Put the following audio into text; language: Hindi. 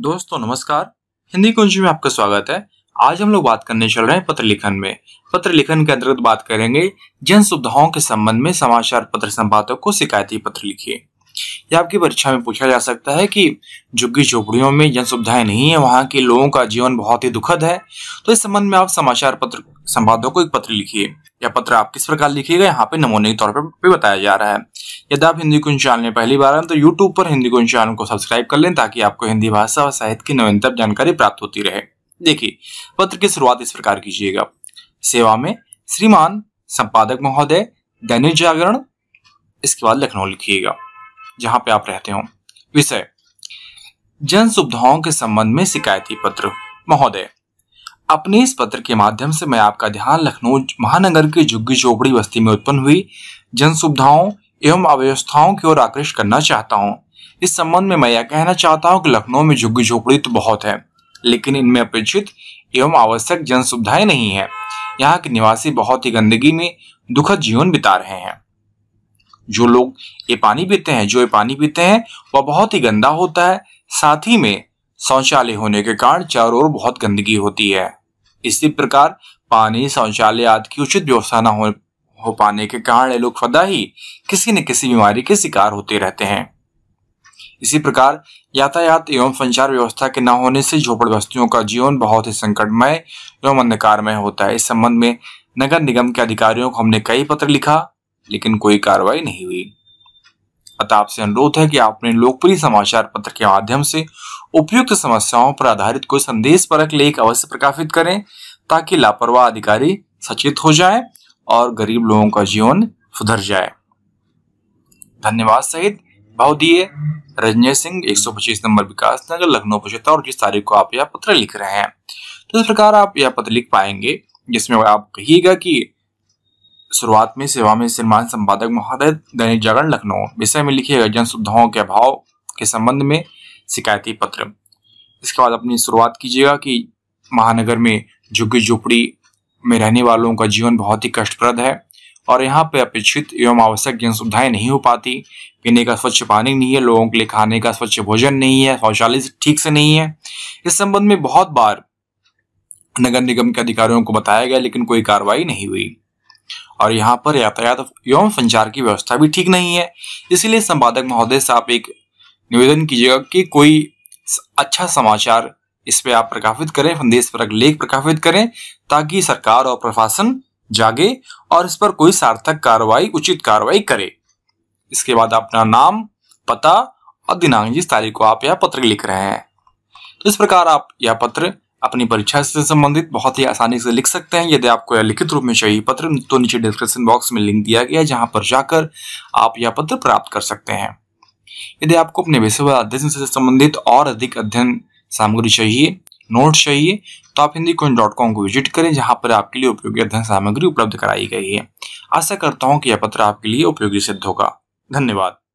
दोस्तों नमस्कार हिंदी कुंज में आपका स्वागत है आज हम लोग बात करने चल रहे हैं पत्र लिखन में पत्र लिखन के अंतर्गत बात करेंगे जन सुविधाओं के संबंध में समाचार पत्र संपादक को शिकायती पत्र लिखिए या आपकी परीक्षा में पूछा जा सकता है कि झुग्गी झोपड़ियों में जन सुविधाएं नहीं है वहां के लोगों का जीवन बहुत ही दुखद है तो इस संबंध में आप समाचार पत्र संवाददाता को एक पत्र लिखिए यह पत्र आप किस प्रकार लिखिएगा यहाँ पे नमूने के तौर पर भी बताया जा रहा है यदि आप हिंदी कुंज चैनल में पहली बार हैं तो यूट्यूब पर हिंदी कुंज चैनल को सब्सक्राइब कर लें ताकि आपको हिंदी भाषा और साहित्य की नवीनतम जानकारी प्राप्त होती रहे देखिए पत्र की शुरुआत इस प्रकार कीजिएगा सेवा में श्रीमान संपादक महोदय दैनिक जागरण इसके बाद लखनऊ लिखिएगा जहां पे आप रहते हो विषय जन सुविधाओं के संबंध में शिकायती पत्र महोदय अपने इस पत्र के माध्यम से मैं आपका ध्यान लखनऊ महानगर की झुग्गी झोपड़ी बस्ती में उत्पन्न हुई जन सुविधाओं एवं अव्यवस्थाओं की ओर आकृष्ट करना चाहता हूँ इस संबंध में मैं यह कहना चाहता हूँ कि लखनऊ में झुग्गी झोपड़ी तो बहुत है लेकिन इनमें अपेक्षित एवं आवश्यक जन सुविधाएं नहीं है यहाँ के निवासी बहुत ही गंदगी में दुखद जीवन बिता रहे हैं जो लोग ये पानी पीते हैं जो ये पानी पीते हैं वह बहुत ही गंदा होता है साथ ही में शौचालय होने के कारण चारों ओर बहुत गंदगी होती है इसी प्रकार पानी शौचालय आदि की उचित व्यवस्था न हो, हो पाने के कारण ये लोग सदा ही किसी न किसी बीमारी के शिकार होते रहते हैं इसी प्रकार यातायात एवं संचार व्यवस्था के न होने से झोपड़ बस्तियों का जीवन बहुत ही संकटमय एवं अंधकारमय होता है इस संबंध में नगर निगम के अधिकारियों को हमने कई पत्र लिखा लेकिन कोई कार्रवाई नहीं हुई अतः आपसे अनुरोध है कि आपने लोकप्रिय समाचार पत्र के माध्यम से उपयुक्त समस्याओं पर आधारित कोई संदेश परक लेख अवश्य प्रकाशित करें ताकि लापरवाह अधिकारी सचेत हो जाए और गरीब लोगों का जीवन सुधर जाए धन्यवाद सहित भावदीय रंजय सिंह 125 नंबर विकास नगर लखनऊ पचहत्तर और जिस तारीख को आप यह पत्र लिख रहे हैं तो इस प्रकार आप यह पत्र लिख पाएंगे जिसमें आप कहिएगा कि शुरुआत में सेवा में श्रीमान संपादक महोदय दैनिक जागरण लखनऊ विषय में लिखे गए जन सुविधाओं के अभाव के संबंध में शिकायती पत्र इसके बाद अपनी शुरुआत कीजिएगा कि महानगर में झुग्गी झोपड़ी में रहने वालों का जीवन बहुत ही कष्टप्रद है और यहाँ पे अपेक्षित एवं आवश्यक जन सुविधाएं नहीं हो पाती पीने का स्वच्छ पानी नहीं है लोगों के लिए खाने का स्वच्छ भोजन नहीं है शौचालय ठीक से नहीं है इस संबंध में बहुत बार नगर निगम के अधिकारियों को बताया गया लेकिन कोई कार्रवाई नहीं हुई और यहाँ पर यातायात एवं संचार की व्यवस्था भी ठीक नहीं है इसीलिए संपादक महोदय से आप एक निवेदन कीजिएगा कि कोई अच्छा समाचार इस पर आप प्रकाशित करें संदेश पर लेख प्रकाशित करें ताकि सरकार और प्रशासन जागे और इस पर कोई सार्थक कार्रवाई उचित कार्रवाई करे इसके बाद अपना नाम पता और दिनांक जिस तारीख को आप यह पत्र लिख रहे हैं तो इस प्रकार आप यह पत्र अपनी परीक्षा से संबंधित बहुत ही आसानी से लिख सकते हैं यदि आपको यह लिखित रूप में चाहिए पत्र तो नीचे डिस्क्रिप्शन बॉक्स में लिंक दिया गया है जहाँ पर जाकर आप यह पत्र प्राप्त कर सकते हैं यदि आपको अपने विषय व अध्ययन से संबंधित और अधिक अध्ययन सामग्री चाहिए नोट चाहिए तो आप हिंदी कोइन डॉट कॉम को विजिट करें जहाँ पर आपके लिए उपयोगी अध्ययन सामग्री उपलब्ध कराई गई है आशा करता हूँ कि यह पत्र आपके लिए उपयोगी सिद्ध होगा धन्यवाद